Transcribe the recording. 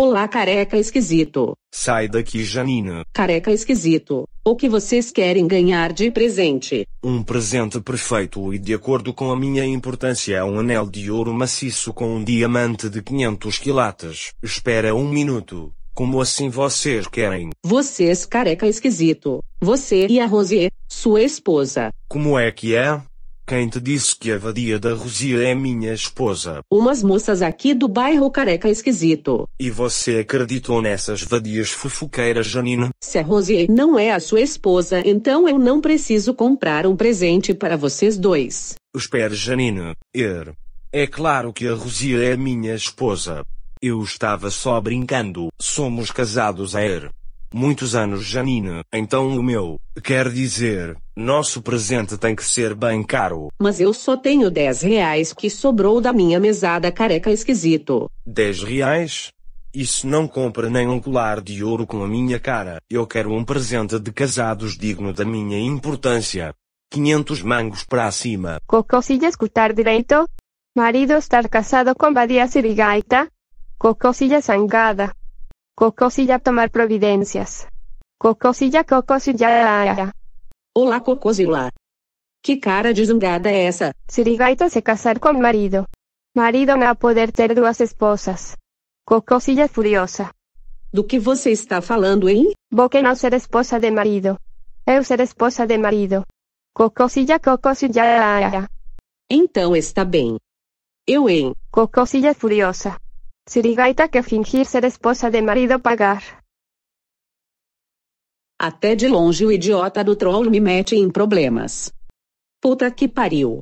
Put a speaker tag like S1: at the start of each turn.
S1: Olá, careca esquisito.
S2: Sai daqui, Janina.
S1: Careca esquisito. O que vocês querem ganhar de presente?
S2: Um presente perfeito e de acordo com a minha importância é um anel de ouro maciço com um diamante de 500 quilates. Espera um minuto. Como assim vocês querem?
S1: Vocês, careca esquisito. Você e a Rosier, sua esposa.
S2: Como é que é? Quem te disse que a vadia da Rosia é minha esposa?
S1: Umas moças aqui do bairro Careca Esquisito.
S2: E você acreditou nessas vadias fofoqueiras, Janine?
S1: Se a Rosie não é a sua esposa, então eu não preciso comprar um presente para vocês dois.
S2: Espere, Janine. Er. É claro que a Rosia é minha esposa. Eu estava só brincando. Somos casados, Er muitos anos Janine, então o meu, quer dizer, nosso presente tem que ser bem caro.
S1: Mas eu só tenho 10 reais que sobrou da minha mesada careca esquisito.
S2: 10 reais? Isso não compra nem um colar de ouro com a minha cara. Eu quero um presente de casados digno da minha importância. 500 mangos para cima.
S3: Coco, escutar direito? Marido estar casado com Badia Sirigaita? Coco, é sangada. Cocosilla tomar providências. Cocosilla, cocosilla. Olá, cocosilla. Que cara de zungada é essa? Sirigaita se casar com marido. Marido não poder ter duas esposas. Cocosilla furiosa. Do que você está falando, hein? Boque não ser esposa de marido. Eu ser esposa de marido. Cocosilla, cocosilla. Então está bem. Eu, hein? Cocosilla furiosa. Sirigaita que fingir ser esposa de marido pagar.
S1: Até de longe o idiota do troll me mete em problemas. Puta que pariu.